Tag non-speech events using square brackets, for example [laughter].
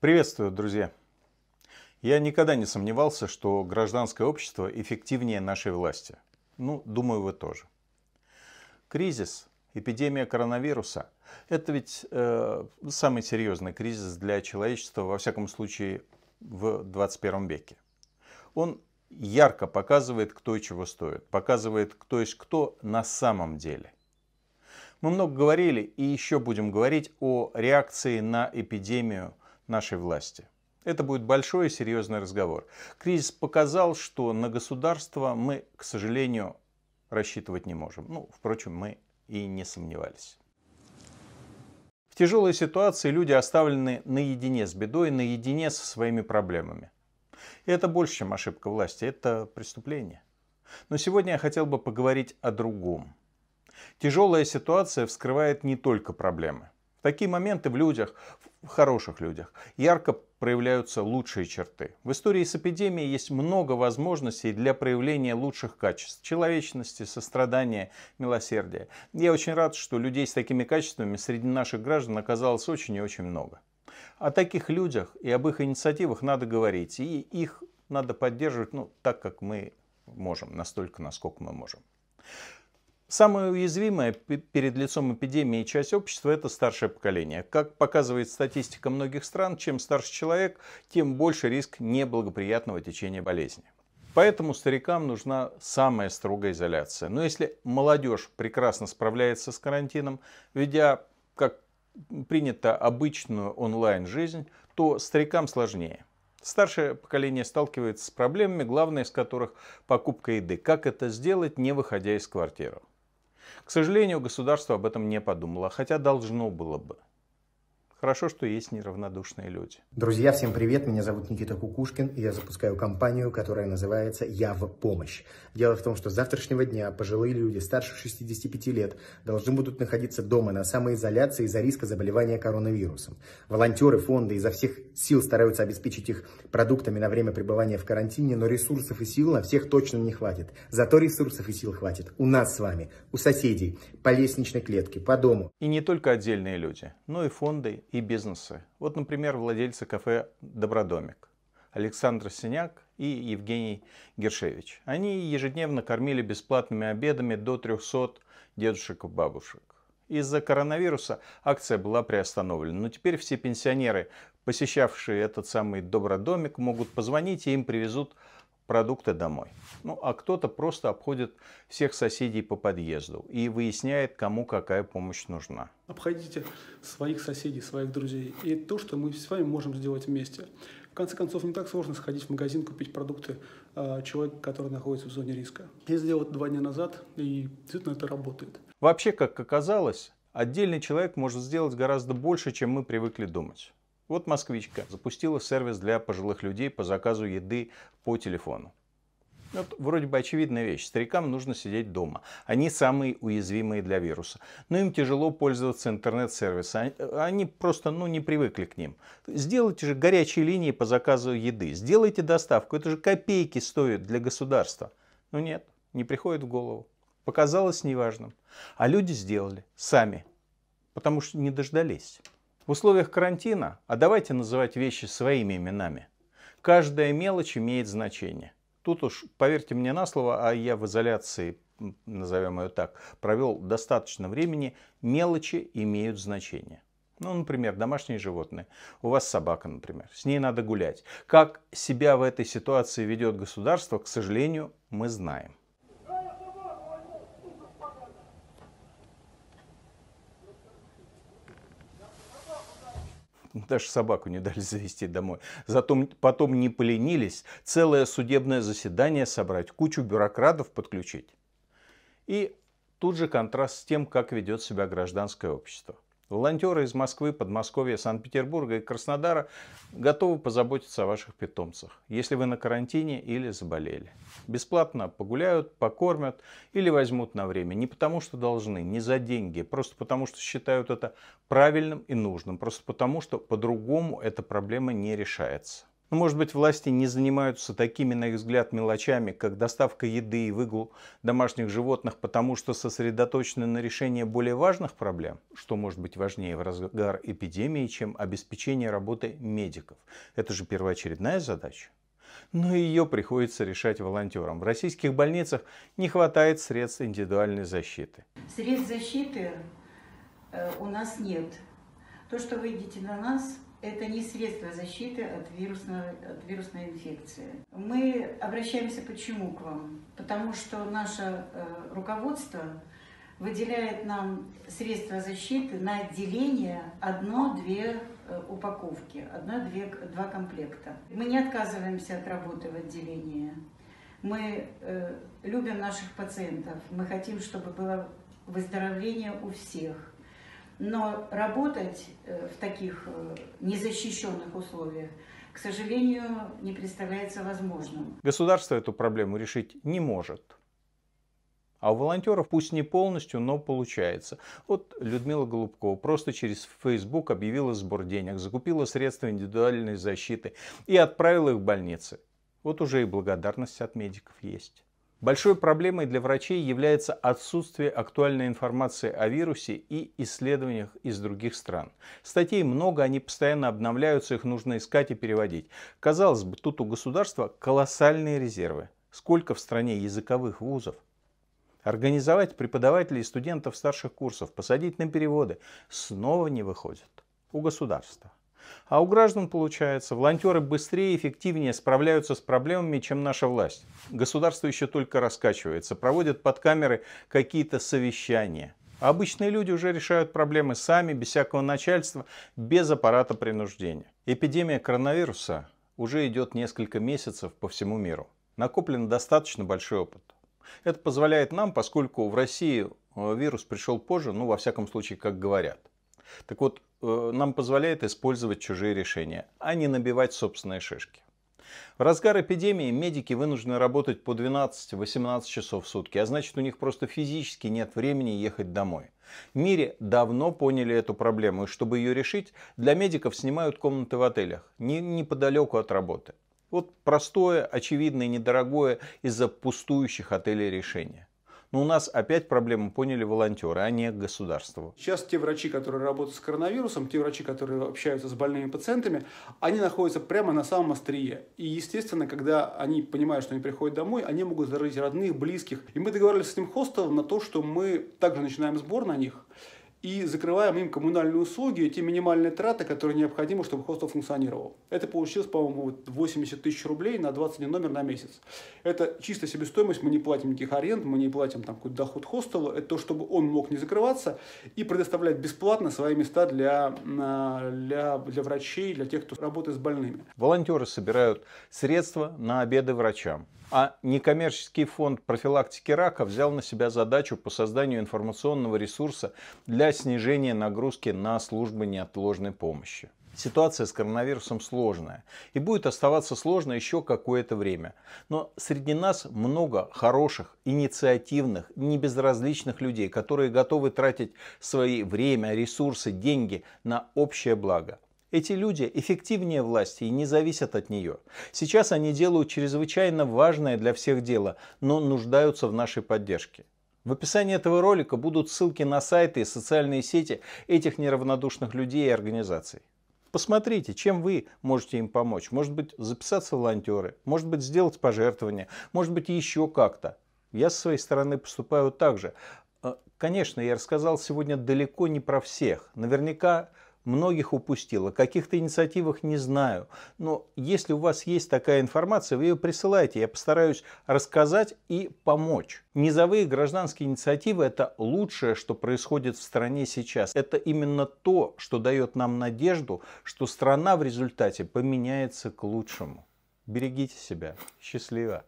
Приветствую, друзья! Я никогда не сомневался, что гражданское общество эффективнее нашей власти. Ну, думаю, вы тоже. Кризис, эпидемия коронавируса – это ведь э, самый серьезный кризис для человечества, во всяком случае, в 21 веке. Он ярко показывает, кто и чего стоит, показывает, кто есть кто на самом деле. Мы много говорили и еще будем говорить о реакции на эпидемию – нашей власти. Это будет большой и серьезный разговор. Кризис показал, что на государство мы, к сожалению, рассчитывать не можем. Ну, впрочем, мы и не сомневались. В тяжелой ситуации люди оставлены наедине с бедой, наедине со своими проблемами. И это больше, чем ошибка власти, это преступление. Но сегодня я хотел бы поговорить о другом. Тяжелая ситуация вскрывает не только проблемы. В такие моменты в людях, в в хороших людях ярко проявляются лучшие черты. В истории с эпидемией есть много возможностей для проявления лучших качеств – человечности, сострадания, милосердия. Я очень рад, что людей с такими качествами среди наших граждан оказалось очень и очень много. О таких людях и об их инициативах надо говорить, и их надо поддерживать ну, так, как мы можем, настолько, насколько мы можем. Самая уязвимая перед лицом эпидемии часть общества – это старшее поколение. Как показывает статистика многих стран, чем старше человек, тем больше риск неблагоприятного течения болезни. Поэтому старикам нужна самая строгая изоляция. Но если молодежь прекрасно справляется с карантином, ведя, как принято, обычную онлайн-жизнь, то старикам сложнее. Старшее поколение сталкивается с проблемами, главная из которых – покупка еды. Как это сделать, не выходя из квартиры? К сожалению, государство об этом не подумало, хотя должно было бы. Хорошо, что есть неравнодушные люди. Друзья, всем привет. Меня зовут Никита Кукушкин, и я запускаю компанию, которая называется «Я в помощь». Дело в том, что с завтрашнего дня пожилые люди старше 65 лет должны будут находиться дома на самоизоляции из-за риска заболевания коронавирусом. Волонтеры, фонды изо всех сил стараются обеспечить их продуктами на время пребывания в карантине, но ресурсов и сил на всех точно не хватит. Зато ресурсов и сил хватит у нас с вами, у соседей, по лестничной клетке, по дому. И не только отдельные люди, но и фонды, и бизнесы. Вот, например, владельцы кафе «Добродомик» Александр Синяк и Евгений Гершевич. Они ежедневно кормили бесплатными обедами до 300 дедушек и бабушек. Из-за коронавируса акция была приостановлена, но теперь все пенсионеры, посещавшие этот самый Добродомик, могут позвонить и им привезут продукты домой. Ну, а кто-то просто обходит всех соседей по подъезду и выясняет, кому какая помощь нужна. Обходите своих соседей, своих друзей. И то, что мы с вами можем сделать вместе. В конце концов, не так сложно сходить в магазин, купить продукты э, а, человека, который находится в зоне риска. Я сделал это два дня назад, и действительно это работает. Вообще, как оказалось, отдельный человек может сделать гораздо больше, чем мы привыкли думать. Вот москвичка запустила сервис для пожилых людей по заказу еды по телефону. Вот вроде бы очевидная вещь. Старикам нужно сидеть дома. Они самые уязвимые для вируса. Но им тяжело пользоваться интернет-сервисом. Э, они просто ну, не привыкли к ним. Сделайте же горячие линии по заказу еды. Сделайте доставку. Это же копейки стоит для государства. Но нет, не приходит в голову. Показалось неважным. А люди сделали сами. Потому что не дождались. В условиях карантина, а давайте называть вещи своими именами, каждая мелочь имеет значение. Тут уж, поверьте мне на слово, а я в изоляции, назовем ее так, провел достаточно времени, мелочи имеют значение. Ну, например, домашние животные. У вас собака, например. С ней надо гулять. Как себя в этой ситуации ведет государство, к сожалению, мы знаем. [laughs] даже собаку не дали [laughs] завести домой. Зато потом не поленились целое судебное заседание собрать, кучу бюрократов подключить. И тут же контраст с тем, как ведет себя гражданское общество. Волонтеры из Москвы, Подмосковья, Санкт-Петербурга и Краснодара готовы позаботиться о ваших питомцах, если вы на карантине или заболели. Бесплатно погуляют, покормят или возьмут на время. Не потому, что должны, не за деньги, просто потому, что считают это правильным и нужным, просто потому, что по-другому эта проблема не решается. Но, ну, может быть, власти не занимаются такими, на их взгляд, мелочами, как доставка еды и выгул домашних животных, потому что сосредоточены на решении более важных проблем, что может быть важнее в разгар эпидемии, чем обеспечение работы медиков. Это же первоочередная задача. Но ее приходится решать волонтерам. В российских больницах не хватает средств индивидуальной защиты. Средств защиты э, у нас нет. То, что вы видите на нас, это не средство защиты от, вирусного, от вирусной инфекции. Мы обращаемся почему к вам? Потому что наше э, руководство выделяет нам средства защиты на отделение одно-две э, упаковки, одно-две, два комплекта. Мы не отказываемся от работы в отделении. Мы э, любим наших пациентов, мы хотим, чтобы было выздоровление у всех но работать э, в таких э, незащищенных условиях, к сожалению, не представляется возможным. Государство эту проблему решить не может. А у волонтеров пусть не полностью, но получается. Вот Людмила Голубкова просто через Facebook объявила сбор денег, закупила средства индивидуальной защиты и отправила их в больницы. Вот уже и благодарность от медиков есть. Большой проблемой для врачей является отсутствие актуальной информации о вирусе и исследованиях из других стран. Статей много, они постоянно обновляются, их нужно искать и переводить. Казалось бы, тут у государства колоссальные резервы. Сколько в стране языковых вузов? Организовать преподавателей и студентов старших курсов, посадить на переводы снова не выходит. У государства. А у граждан получается, волонтеры быстрее и эффективнее справляются с проблемами, чем наша власть. Государство еще только раскачивается, проводят под камеры какие-то совещания. обычные люди уже решают проблемы сами, без всякого начальства, без аппарата принуждения. Эпидемия коронавируса уже идет несколько месяцев по всему миру. Накоплен достаточно большой опыт. Это позволяет нам, поскольку в России э, вирус пришел позже, ну, во всяком случае, как говорят. Так вот, э, нам позволяет использовать чужие решения, а не набивать собственные шишки. В разгар эпидемии медики вынуждены работать по 12-18 часов в сутки, а значит у них просто физически нет времени ехать домой. В мире давно поняли эту проблему, и чтобы ее решить, для медиков снимают комнаты в отелях, не, неподалеку от работы. Вот простое, очевидное, недорогое из-за пустующих отелей решение. Но у нас опять проблему поняли волонтеры, а не государство. Сейчас те врачи, которые работают с коронавирусом, те врачи, которые общаются с больными пациентами, они находятся прямо на самом острие. И, естественно, когда они понимают, что они приходят домой, они могут заразить родных, близких. И мы договорились с этим хостелом на то, что мы также начинаем сбор на них и закрываем им коммунальные услуги, те минимальные траты, которые необходимы, чтобы хостел функционировал. Это получилось, по-моему, 80 тысяч рублей на 21 номер на месяц. Это чисто себестоимость, мы не платим никаких аренд, мы не платим там какой-то доход хостела, это то, чтобы он мог не закрываться и предоставлять бесплатно свои места для, для, для врачей, для тех, кто работает с больными. Волонтеры собирают средства на обеды врачам. А некоммерческий фонд профилактики рака взял на себя задачу по созданию информационного ресурса для снижения нагрузки на службы неотложной помощи. Ситуация с коронавирусом сложная и будет оставаться сложной еще какое-то время. Но среди нас много хороших, инициативных, небезразличных людей, которые готовы тратить свои время, ресурсы, деньги на общее благо. Эти люди эффективнее власти и не зависят от нее. Сейчас они делают чрезвычайно важное для всех дело, но нуждаются в нашей поддержке. В описании этого ролика будут ссылки на сайты и социальные сети этих неравнодушных людей и организаций. Посмотрите, чем вы можете им помочь. Может быть, записаться волонтеры, может быть, сделать пожертвование, может быть, еще как-то. Я со своей стороны поступаю так же. Э, конечно, я рассказал сегодня далеко не про всех. Наверняка многих упустила, каких-то инициативах не знаю. Но если у вас есть такая информация, вы ее присылайте, я постараюсь рассказать и помочь. Низовые гражданские инициативы – это лучшее, что происходит в стране сейчас. Это именно то, что дает нам надежду, что страна в результате поменяется к лучшему. Берегите себя. Счастливо.